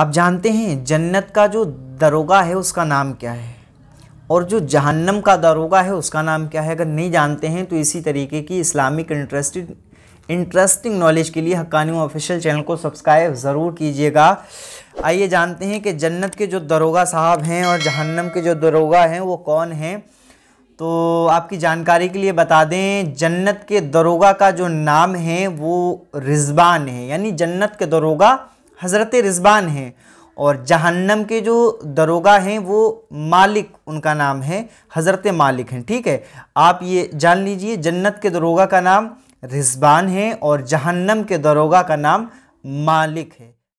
आप जानते हैं जन्नत का जो दरोगा है उसका नाम क्या है और जो जहन्नम का दरोगा है उसका नाम क्या है अगर नहीं जानते हैं तो इसी तरीके की इस्लामिक इंटरेस्टिंग इंटरेस्टिंग नॉलेज के लिए हक्कानी ऑफिशियल चैनल को सब्सक्राइब ज़रूर कीजिएगा आइए जानते हैं कि जन्नत के जो दरोगा साहब हैं और जहन्नम के जो दरोगा हैं वो कौन हैं तो आपकी जानकारी के लिए बता दें जन्नत के दरोगा का जो नाम है वो रिजबान है यानी जन्नत के दरोगा हज़रत रिजबान हैं और जहन्नम के जो दरोगा हैं वो मालिक उनका नाम है हज़रत मालिक हैं ठीक है आप ये जान लीजिए जन्नत के दरोगा का नाम रिजबान है और जहन्नम के दरोगा का नाम मालिक है